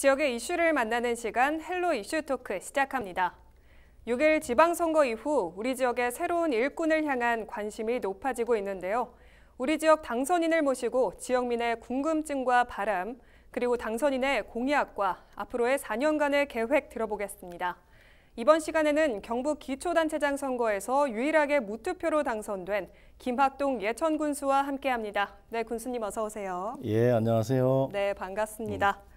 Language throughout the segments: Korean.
지역의 이슈를 만나는 시간 헬로 이슈 토크 시작합니다. 6일 지방선거 이후 우리 지역의 새로운 일꾼을 향한 관심이 높아지고 있는데요. 우리 지역 당선인을 모시고 지역민의 궁금증과 바람, 그리고 당선인의 공약과 앞으로의 4년간의 계획 들어보겠습니다. 이번 시간에는 경북 기초단체장 선거에서 유일하게 무투표로 당선된 김학동 예천 군수와 함께합니다. 네, 군수님 어서 오세요. 예, 안녕하세요. 네, 반갑습니다. 음.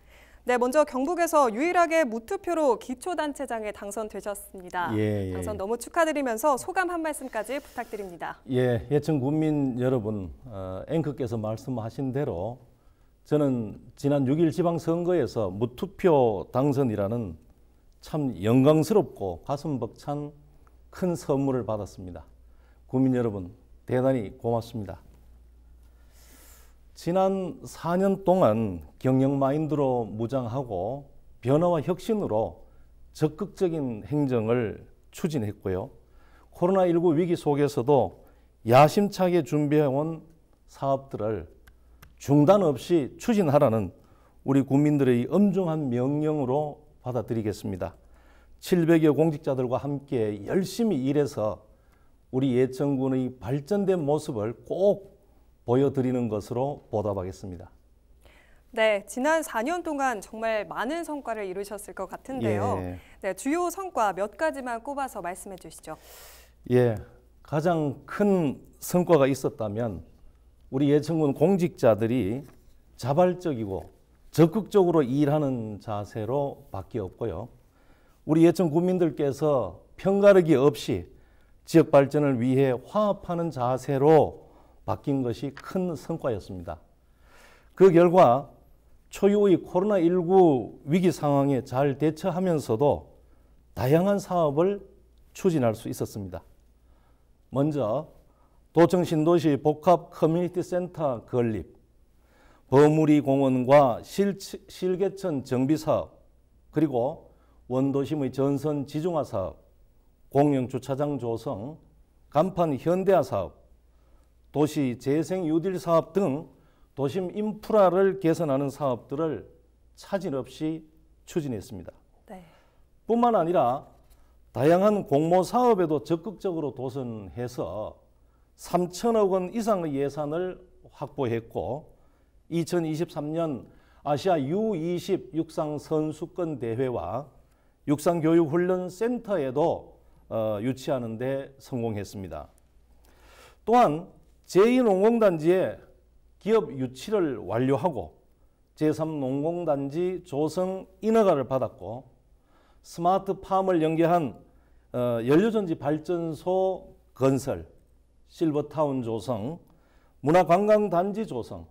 네, 먼저 경북에서 유일하게 무투표로 기초단체장에 당선되셨습니다. 예, 예. 당선 너무 축하드리면서 소감 한 말씀까지 부탁드립니다. 예, 예청 국민 여러분, 어, 앵커께서 말씀하신 대로 저는 지난 6일 지방선거에서 무투표 당선이라는 참 영광스럽고 가슴 벅찬 큰 선물을 받았습니다. 국민 여러분, 대단히 고맙습니다. 지난 4년 동안 경영 마인드로 무장하고 변화와 혁신으로 적극적인 행정을 추진했고요. 코로나19 위기 속에서도 야심차게 준비해온 사업들을 중단 없이 추진하라는 우리 국민들의 엄중한 명령으로 받아들이겠습니다. 700여 공직자들과 함께 열심히 일해서 우리 예천군의 발전된 모습을 꼭 보여드리는 것으로 보답하겠습니다. 네, 지난 4년 동안 정말 많은 성과를 이루셨을 것 같은데요. 예. 네, 주요 성과 몇 가지만 꼽아서 말씀해 주시죠. 예, 가장 큰 성과가 있었다면 우리 예천군 공직자들이 자발적이고 적극적으로 일하는 자세로 바뀌었고요. 우리 예천 국민들께서 편가르기 없이 지역 발전을 위해 화합하는 자세로 바뀐 것이 큰 성과였습니다. 그 결과 초유의 코로나19 위기 상황에 잘 대처하면서도 다양한 사업을 추진할 수 있었습니다. 먼저 도청신도시 복합 커뮤니티 센터 건립, 버무리 공원과 실, 실개천 정비 사업, 그리고 원도심의 전선 지중화 사업, 공영 주차장 조성, 간판 현대화 사업, 도시 재생 유딜 사업 등 도심 인프라를 개선하는 사업들을 차질 없이 추진했습니다. 네. 뿐만 아니라 다양한 공모 사업에도 적극적으로 도선해서 3천억 원 이상의 예산을 확보했고 2023년 아시아 U20 육상 선수권 대회와 육상 교육 훈련 센터에도 어, 유치하는 데 성공했습니다. 또한 제2농공단지에 기업 유치를 완료하고 제3농공단지 조성 인허가를 받았고 스마트팜을 연계한 어, 연료전지 발전소 건설, 실버타운 조성, 문화관광단지 조성,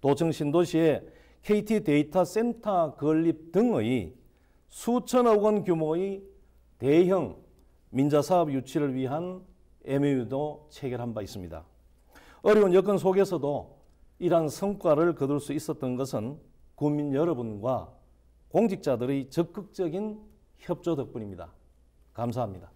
도청 신도시에 KT 데이터 센터 건립 등의 수천억 원 규모의 대형 민자사업 유치를 위한 MOU도 체결한 바 있습니다. 어려운 여건 속에서도 이러한 성과를 거둘 수 있었던 것은 국민 여러분과 공직자들의 적극적인 협조 덕분입니다. 감사합니다.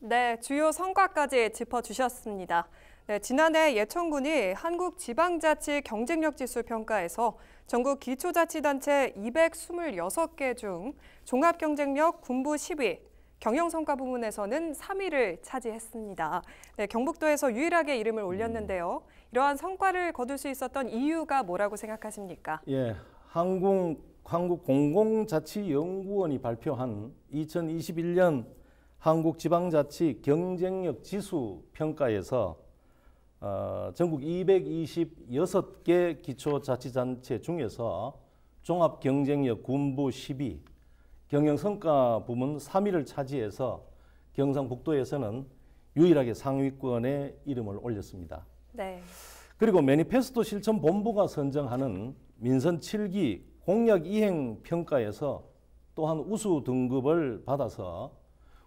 네, 주요 성과까지 짚어주셨습니다. 네, 지난해 예천군이 한국지방자치 경쟁력지수 평가에서 전국 기초자치단체 226개 중 종합경쟁력 군부 10위, 경영 성과 부문에서는 3위를 차지했습니다. 네, 경북도에서 유일하게 이름을 음. 올렸는데요. 이러한 성과를 거둘 수 있었던 이유가 뭐라고 생각하십니까? 예, 한국 한국 공공자치연구원이 발표한 2021년 한국 지방자치 경쟁력 지수 평가에서 어, 전국 226개 기초자치단체 중에서 종합경쟁력 군부 10위, 경영 성과 부문 3위를 차지해서 경상북도에서는 유일하게 상위권에 이름을 올렸습니다. 네. 그리고 매니페스토 실천 본부가 선정하는 민선 7기 공약 이행 평가에서 또한 우수 등급을 받아서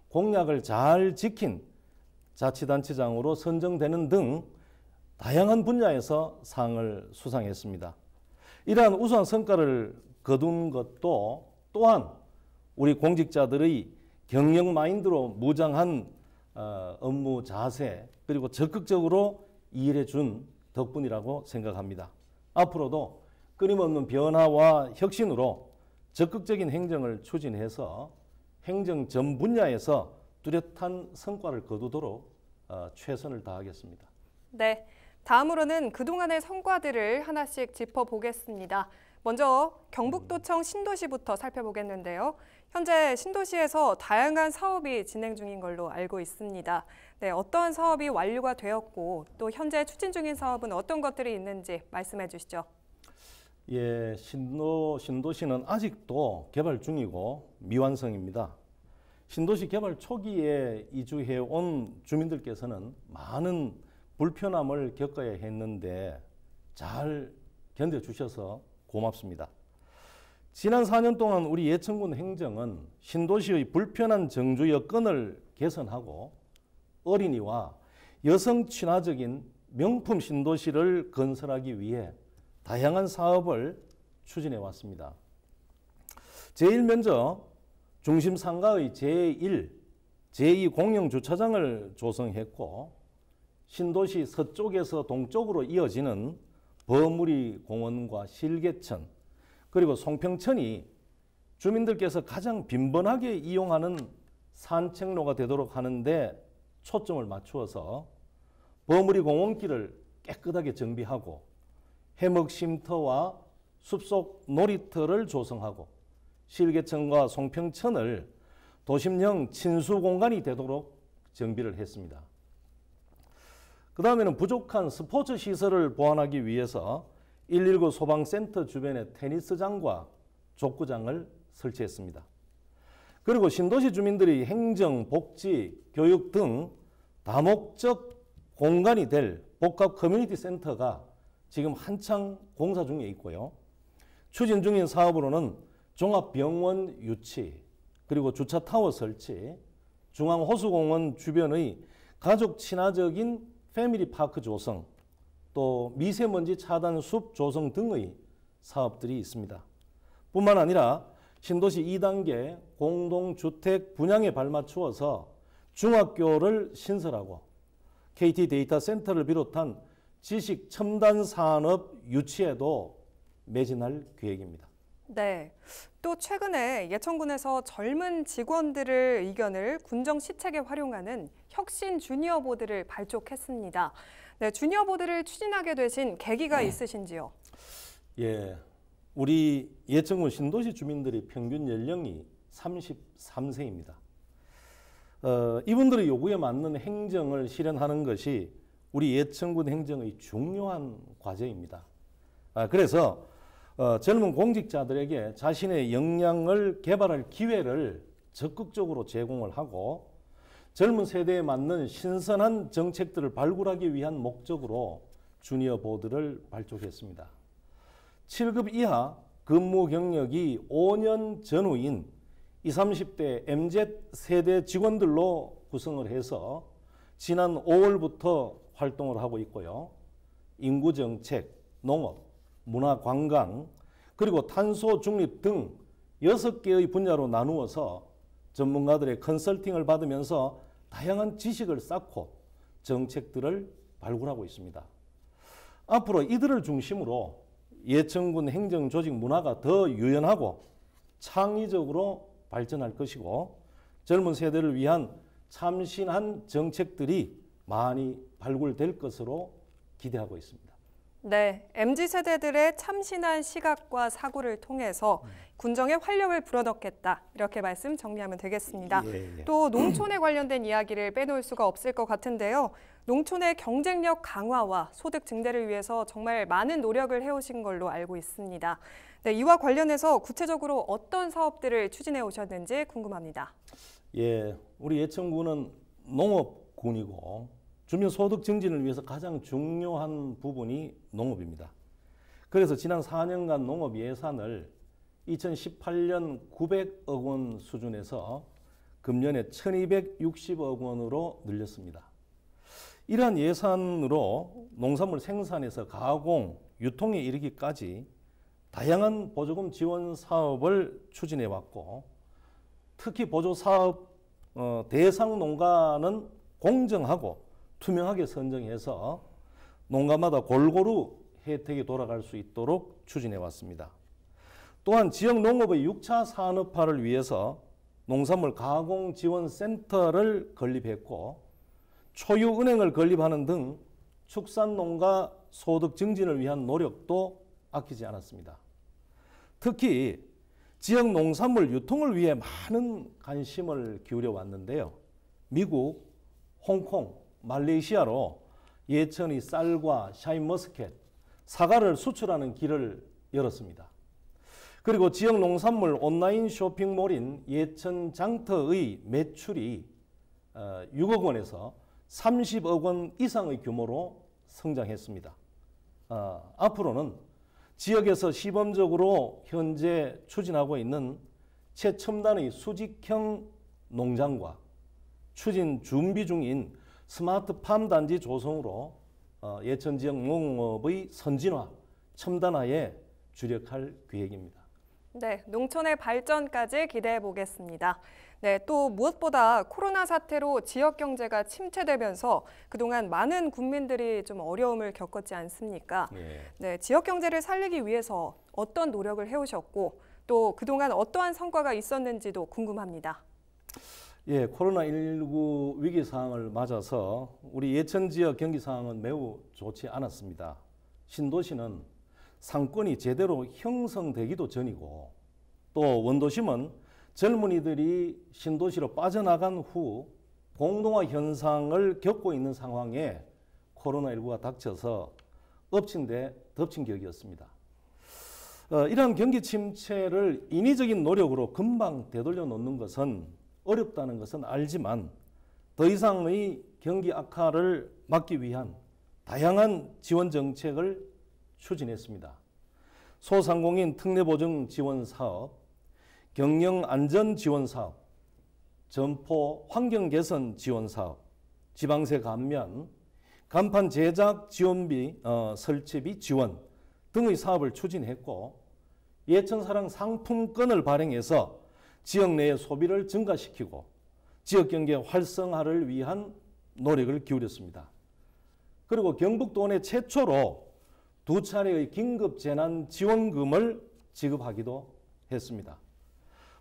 공약을 잘 지킨 자치단체장으로 선정되는 등 다양한 분야에서 상을 수상했습니다. 이러한 우수한 성과를 거둔 것도 또한 우리 공직자들의 경영 마인드로 무장한 어, 업무 자세 그리고 적극적으로 이해해 준 덕분이라고 생각합니다. 앞으로도 끊임없는 변화와 혁신으로 적극적인 행정을 추진해서 행정 전 분야에서 뚜렷한 성과를 거두도록 어, 최선을 다하겠습니다. 네. 다음으로는 그동안의 성과들을 하나씩 짚어보겠습니다. 먼저 경북도청 신도시부터 살펴보겠는데요. 현재 신도시에서 다양한 사업이 진행 중인 걸로 알고 있습니다. 네, 어떠 사업이 완료가 되었고 또 현재 추진 중인 사업은 어떤 것들이 있는지 말씀해 주시죠. 예, 신도 신도시는 아직도 개발 중이고 미완성입니다. 신도시 개발 초기에 이주해 온 주민들께서는 많은 불편함을 겪어야 했는데 잘 견뎌 주셔서 고맙습니다. 지난 4년 동안 우리 예천군 행정은 신도시의 불편한 정주 여건을 개선하고 어린이와 여성 친화적인 명품 신도시를 건설하기 위해 다양한 사업을 추진해 왔습니다. 제일 먼저 중심 상가의 제1, 제2 공영 주차장을 조성했고 신도시 서쪽에서 동쪽으로 이어지는 버무리 공원과 실개천, 그리고 송평천이 주민들께서 가장 빈번하게 이용하는 산책로가 되도록 하는데 초점을 맞추어서 버무리 공원길을 깨끗하게 정비하고 해먹 쉼터와 숲속 놀이터를 조성하고 실개천과 송평천을 도심형 친수 공간이 되도록 정비를 했습니다. 그 다음에는 부족한 스포츠 시설을 보완하기 위해서 119 소방센터 주변에 테니스장과 족구장을 설치했습니다. 그리고 신도시 주민들이 행정, 복지, 교육 등 다목적 공간이 될 복합 커뮤니티 센터가 지금 한창 공사 중에 있고요. 추진 중인 사업으로는 종합병원 유치, 그리고 주차타워 설치, 중앙호수공원 주변의 가족 친화적인 패밀리 파크 조성, 또 미세먼지 차단 숲 조성 등의 사업들이 있습니다. 뿐만 아니라 신도시 2단계 공동주택 분양에 발맞추어서 중학교를 신설하고 KT 데이터 센터를 비롯한 지식 첨단 산업 유치에도 매진할 계획입니다. 네. 또 최근에 예천군에서 젊은 직원들을 의견을 군정 시책에 활용하는 혁신 주니어 보드를 발족했습니다. 네, 주니어 보드를 추진하게 되신 계기가 네. 있으신지요? 예, 우리 예천군 신도시 주민들의 평균 연령이 33세입니다. 어, 이분들의 요구에 맞는 행정을 실현하는 것이 우리 예천군 행정의 중요한 과제입니다. 아, 그래서 어, 젊은 공직자들에게 자신의 역량을 개발할 기회를 적극적으로 제공을 하고 젊은 세대에 맞는 신선한 정책들을 발굴하기 위한 목적으로 주니어 보드를 발족했습니다. 7급 이하 근무 경력이 5년 전후인 20, 30대 MZ 세대 직원들로 구성을 해서 지난 5월부터 활동을 하고 있고요. 인구 정책, 농업, 문화 관광, 그리고 탄소 중립 등 6개의 분야로 나누어서 전문가들의 컨설팅을 받으면서 다양한 지식을 쌓고 정책들을 발굴하고 있습니다. 앞으로 이들을 중심으로 예천군 행정조직 문화가 더 유연하고 창의적으로 발전할 것이고 젊은 세대를 위한 참신한 정책들이 많이 발굴될 것으로 기대하고 있습니다. 네, MZ 세대들의 참신한 시각과 사고를 통해서 음. 군정의 활력을 불어넣겠다 이렇게 말씀 정리하면 되겠습니다. 예, 예. 또 농촌에 관련된 이야기를 빼놓을 수가 없을 것 같은데요. 농촌의 경쟁력 강화와 소득 증대를 위해서 정말 많은 노력을 해오신 걸로 알고 있습니다. 네, 이와 관련해서 구체적으로 어떤 사업들을 추진해 오셨는지 궁금합니다. 예, 우리 예천군은 농업군이고 주민소득 증진을 위해서 가장 중요한 부분이 농업입니다. 그래서 지난 4년간 농업 예산을 2018년 900억 원 수준에서 금년에 1260억 원으로 늘렸습니다. 이러한 예산으로 농산물 생산에서 가공, 유통에 이르기까지 다양한 보조금 지원 사업을 추진해 왔고 특히 보조 사업 어, 대상 농가는 공정하고 투명하게 선정해서 농가마다 골고루 혜택이 돌아갈 수 있도록 추진해 왔습니다. 또한 지역 농업의 6차 산업화를 위해서 농산물 가공 지원 센터를 건립했고 초유 은행을 건립하는 등 축산 농가 소득 증진을 위한 노력도 아끼지 않았습니다. 특히 지역 농산물 유통을 위해 많은 관심을 기울여 왔는데요. 미국, 홍콩, 말레이시아로 예천이 쌀과 샤인머스켓, 사과를 수출하는 길을 열었습니다. 그리고 지역 농산물 온라인 쇼핑몰인 예천 장터의 매출이 6억 어, 원에서 30억 원 이상의 규모로 성장했습니다. 어, 앞으로는 지역에서 시범적으로 현재 추진하고 있는 최첨단의 수직형 농장과 추진 준비 중인 스마트 팜 단지 조성으로 어, 예천 지역 농업의 선진화, 첨단화에 주력할 계획입니다. 네, 농촌의 발전까지 기대해 보겠습니다. 네, 또 무엇보다 코로나 사태로 지역 경제가 침체되면서 그동안 많은 국민들이 좀 어려움을 겪었지 않습니까? 네, 네 지역 경제를 살리기 위해서 어떤 노력을 해오셨고 또 그동안 어떠한 성과가 있었는지도 궁금합니다. 예, 코로나19 위기 상황을 맞아서 우리 예천 지역 경기 상황은 매우 좋지 않았습니다. 신도시는 상권이 제대로 형성되기도 전이고 또 원도심은 젊은이들이 신도시로 빠져나간 후 공동화 현상을 겪고 있는 상황에 코로나19가 닥쳐서 엎친 데 덮친 격이었습니다. 어, 이러 경기 침체를 인위적인 노력으로 금방 되돌려 놓는 것은 어렵다는 것은 알지만 더 이상의 경기 악화를 막기 위한 다양한 지원 정책을 추진했습니다. 소상공인 특례보증 지원 사업, 경영 안전 지원 사업, 점포 환경 개선 지원 사업, 지방세 감면, 간판 제작 지원비 어, 설치비 지원 등의 사업을 추진했고 예천사랑 상품권을 발행해서 지역 내의 소비를 증가시키고 지역 경제 활성화를 위한 노력을 기울였습니다. 그리고 경북도 내 최초로 두 차례의 긴급 재난 지원금을 지급하기도 했습니다.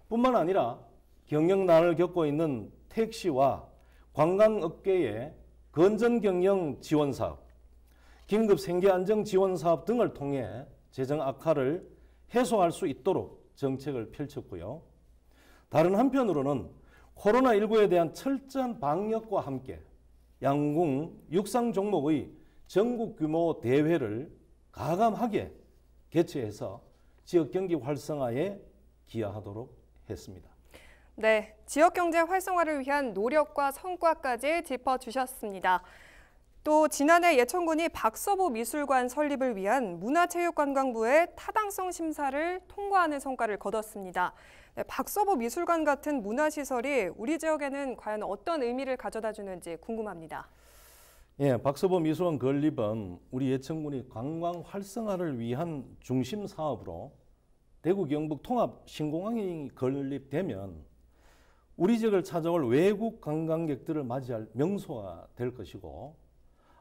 뿐만 아니라 경영난을 겪고 있는 택시와 관광업계의 건전경영 지원사업, 긴급 생계안정 지원사업 등을 통해 재정 악화를 해소할 수 있도록 정책을 펼쳤고요. 다른 한편으로는 코로나19에 대한 철저한 방역과 함께 양궁 육상 종목의 전국 규모 대회를 가감하게 개최해서 지역 경기 활성화에 기여하도록 했습니다. 네, 지역 경제 활성화를 위한 노력과 성과까지 짚어주셨습니다. 또 지난해 예천군이 박서보 미술관 설립을 위한 문화체육관광부의 타당성 심사를 통과하는 성과를 거뒀습니다. 네, 박서보 미술관 같은 문화시설이 우리 지역에는 과연 어떤 의미를 가져다 주는지 궁금합니다. 예, 박서보 미술원 건립은 우리 예천군이 관광 활성화를 위한 중심 사업으로 대구 경북 통합 신공항이 건립되면 우리 지역을 찾아올 외국 관광객들을 맞이할 명소가 될 것이고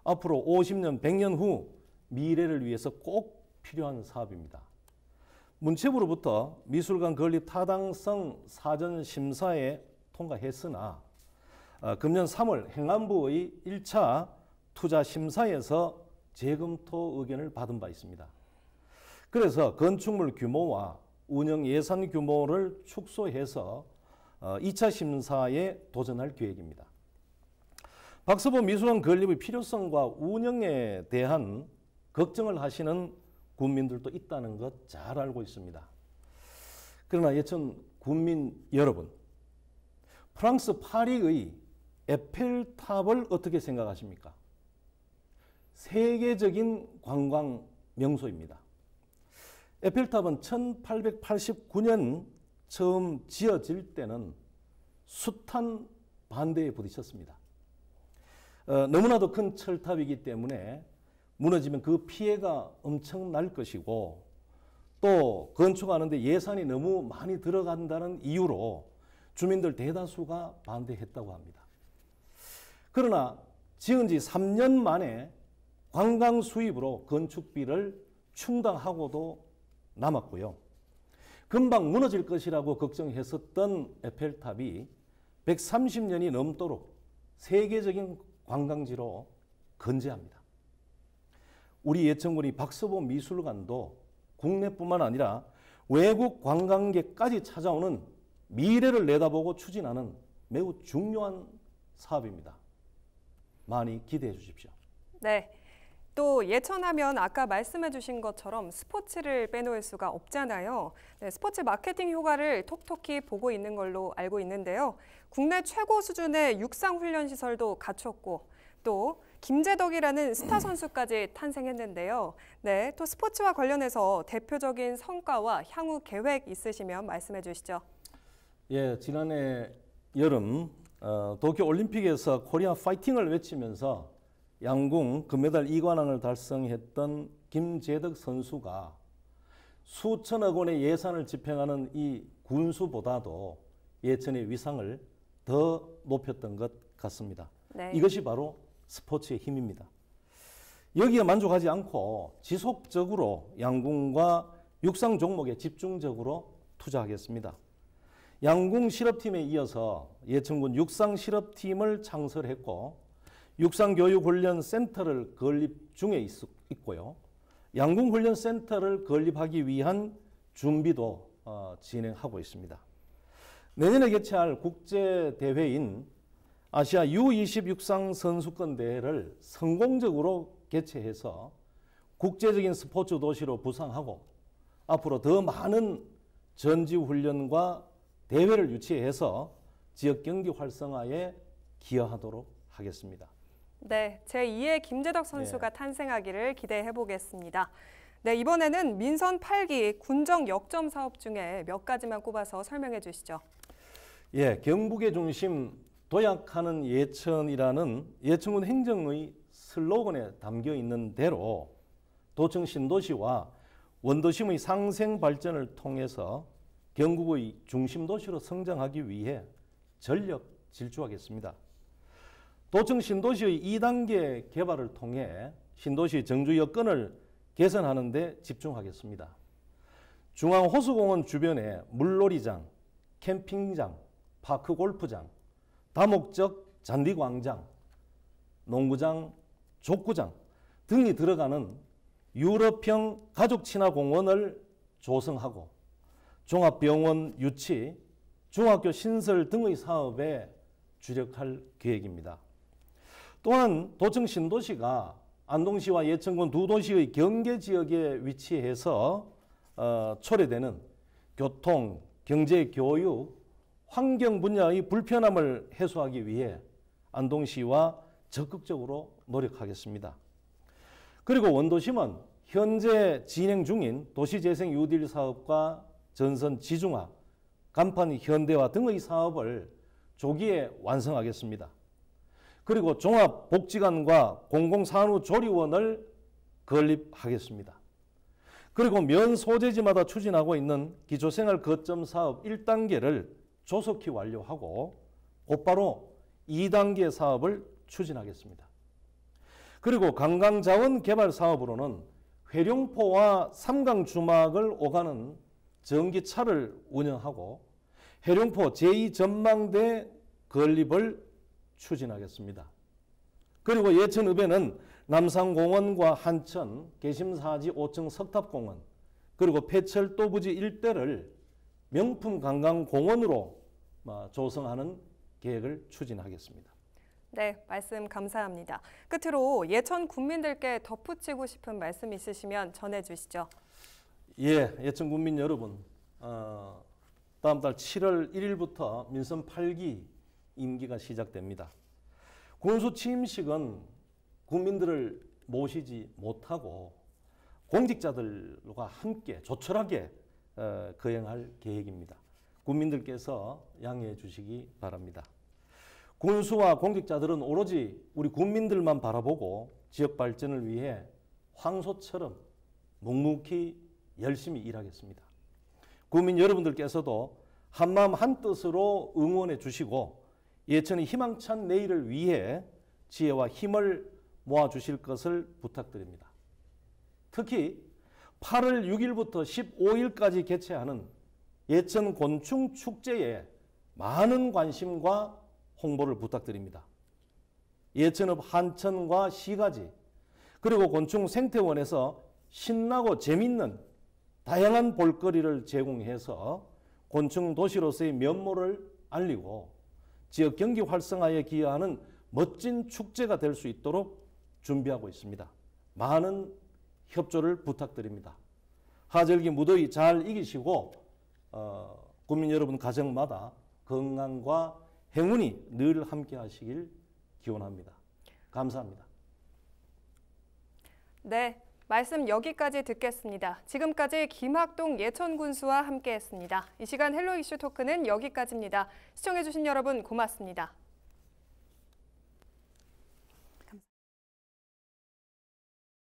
앞으로 50년, 100년 후 미래를 위해서 꼭 필요한 사업입니다. 문체부로부터 미술관 건립 타당성 사전 심사에 통과했으나 어, 금년 3월 행안부의 1차 투자 심사에서 재검토 의견을 받은 바 있습니다. 그래서 건축물 규모와 운영 예산 규모를 축소해서 어, 2차 심사에 도전할 계획입니다. 박서보 미술원 건립의 필요성과 운영에 대한 걱정을 하시는 군민들도 있다는 것 잘 알고 있습니다. 그러나 예천 군민 여러분, 프랑스 파리의 에펠탑을 어떻게 생각하십니까? 세계적인 관광 명소입니다. 에펠탑은 1889년 처음 지어질 때는 숱한 반대에 부딪혔습니다. 어, 너무나도 큰 철탑이기 때문에 무너지면 그 피해가 엄청날 것이고 또 건축하는데 예산이 너무 많이 들어간다는 이유로 주민들 대다수가 반대했다고 합니다. 그러나 지은 지 3년 만에 관광 수입으로 건축비를 충당하고도 남았고요. 금방 무너질 것이라고 걱정했었던 에펠탑이 130년이 넘도록 세계적인 관광지로 건재합니다. 우리 예천군이 박서범 미술관도 국내뿐만 아니라 외국 관광객까지 찾아오는 미래를 내다보고 추진하는 매우 중요한 사업입니다. 많이 기대해 주십시오. 네. 또 예천하면 아까 말씀해 주신 것처럼 스포츠를 빼놓을 수가 없잖아요. 네, 스포츠 마케팅 효과를 톡톡히 보고 있는 걸로 알고 있는데요. 국내 최고 수준의 육상 훈련 시설도 갖췄고 또 김재덕이라는 스타 음. 선수까지 탄생했는데요. 네, 또 스포츠와 관련해서 대표적인 성과와 향후 계획 있으시면 말씀해 주시죠. 예, 지난해 여름 어, 도쿄 올림픽에서 코리아 파이팅을 외치면서 양궁 금메달 2관왕을 달성했던 김재덕 선수가 수천억 원의 예산을 집행하는 이 군수보다도 예천의 위상을 더 높였던 것 같습니다. 네. 이것이 바로 스포츠의 힘입니다. 여기에 만족하지 않고 지속적으로 양궁과 육상 종목에 집중적으로 투자하겠습니다. 양궁 실업팀에 이어서 예천군 육상 실업팀을 창설했고 육상교육훈련센터를 건립 중에 있고요. 양궁훈련센터를 건립하기 위한 준비도 어, 진행하고 있습니다. 내년에 개최할 국제대회인 아시아 U26상 선수권 대회를 성공적으로 개최해서 국제적인 스포츠 도시로 부상하고 앞으로 더 많은 전지 훈련과 대회를 유치해서 지역 경기 활성화에 기여하도록 하겠습니다. 네, 제2의 김재덕 선수가 네. 탄생하기를 기대해 보겠습니다. 네, 이번에는 민선 8기 군정 역점 사업 중에 몇 가지만 꼽아서 설명해 주시죠. 예, 경북의 중심 도약하는 예천이라는 예천군 행정의 슬로건에 담겨 있는 대로 도청 신도시와 원도심의 상생 발전을 통해서 경북의 중심 도시로 성장하기 위해 전력 질주하겠습니다. 도청 신도시의 2단계 개발을 통해 신도시 정주 여건을 개선하는 데 집중하겠습니다. 중앙 호수공원 주변에 물놀이장, 캠핑장, 파크 골프장, 다목적 잔디광장, 농구장, 족구장 등이 들어가는 유럽형 가족 친화 공원을 조성하고 종합병원 유치, 중학교 신설 등의 사업에 주력할 계획입니다. 또한 도청 신도시가 안동시와 예천군 두 도시의 경계 지역에 위치해서 어, 초래되는 교통, 경제, 교육, 환경 분야의 불편함을 해소하기 위해 안동시와 적극적으로 노력하겠습니다. 그리고 원도심은 현재 진행 중인 도시재생 유딜 사업과 전선 지중화, 간판 현대화 등의 사업을 조기에 완성하겠습니다. 그리고 종합복지관과 공공산후조리원을 건립하겠습니다. 그리고 면 소재지마다 추진하고 있는 기초생활 거점 사업 1단계를 조속히 완료하고 곧바로 2단계 사업을 추진하겠습니다. 그리고 관광자원 개발 사업으로는 회룡포와 삼강주막을 오가는 전기차를 운영하고 회룡포 제2전망대 건립을 추진하겠습니다. 그리고 예천읍에는 남산공원과 한천, 계심사지 5층 석탑공원, 그리고 폐철도 부지 일대를 명품 관광공원으로 조성하는 계획을 추진하겠습니다. 네, 말씀 감사합니다. 끝으로 예천 국민들께 덧붙이고 싶은 말씀 있으시면 전해주시죠. 예, 예천 국민 여러분, 어, 다음 달 7월 1일부터 민선 8기 임기가 시작됩니다. 군수 취임식은 국민들을 모시지 못하고 공직자들과 함께 조촐하게 어, 거행할 계획입니다. 국민들께서 양해해 주시기 바랍니다. 군수와 공직자들은 오로지 우리 국민들만 바라보고 지역 발전을 위해 황소처럼 묵묵히 열심히 일하겠습니다. 국민 여러분들께서도 한마음 한뜻으로 응원해 주시고 예천의 희망찬 내일을 위해 지혜와 힘을 모아 주실 것을 부탁드립니다. 특히 8월 6일부터 15일까지 개최하는 예천 곤충 축제에 많은 관심과 홍보를 부탁드립니다. 예천읍 한천과 시가지 그리고 곤충 생태원에서 신나고 재밌는 다양한 볼거리를 제공해서 곤충 도시로서의 면모를 알리고 지역 경기 활성화에 기여하는 멋진 축제가 될 수 있도록 준비하고 있습니다. 많은 협조를 부탁드립니다. 하절기 무더위 잘 이기시고 어, 국민 여러분 가정마다 건강과 행운이 늘 함께 하시길 기원합니다. 감사합니다. 네, 말씀 여기까지 듣겠습니다. 지금까지 김학동 예천군수와 함께했습니다. 이 시간 헬로 이슈 토크는 여기까지입니다. 시청해주신 여러분 고맙습니다.